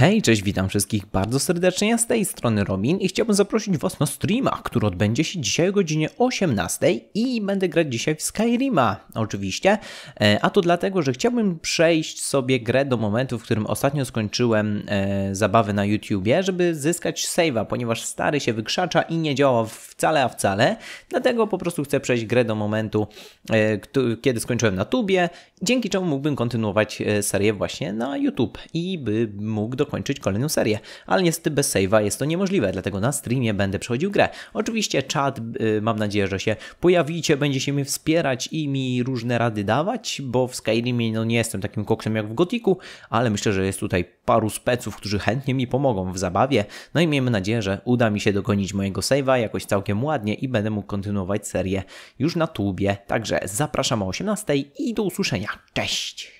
Hej, cześć, witam wszystkich bardzo serdecznie, ja z tej strony Robin i chciałbym zaprosić Was na streama, który odbędzie się dzisiaj o godzinie 18 i będę grać dzisiaj w Skyrima, oczywiście, e, a to dlatego, że chciałbym przejść sobie grę do momentu, w którym ostatnio skończyłem e, zabawy na YouTubie, żeby zyskać save'a, ponieważ stary się wykrzacza i nie działa wcale, a wcale, dlatego po prostu chcę przejść grę do momentu, e, kiedy skończyłem na tubie, dzięki czemu mógłbym kontynuować e, serię właśnie na YouTube i by mógł do dokończyć kolejną serię, ale niestety bez save'a jest to niemożliwe, dlatego na streamie będę przechodził grę. Oczywiście czat, y, mam nadzieję, że się pojawicie, będziecie mnie wspierać i mi różne rady dawać, bo w Skyrimie no, nie jestem takim koksem jak w Gotiku, ale myślę, że jest tutaj paru speców, którzy chętnie mi pomogą w zabawie, no i miejmy nadzieję, że uda mi się dogonić mojego save'a jakoś całkiem ładnie i będę mógł kontynuować serię już na tubie. Także zapraszam o 18 i do usłyszenia. Cześć!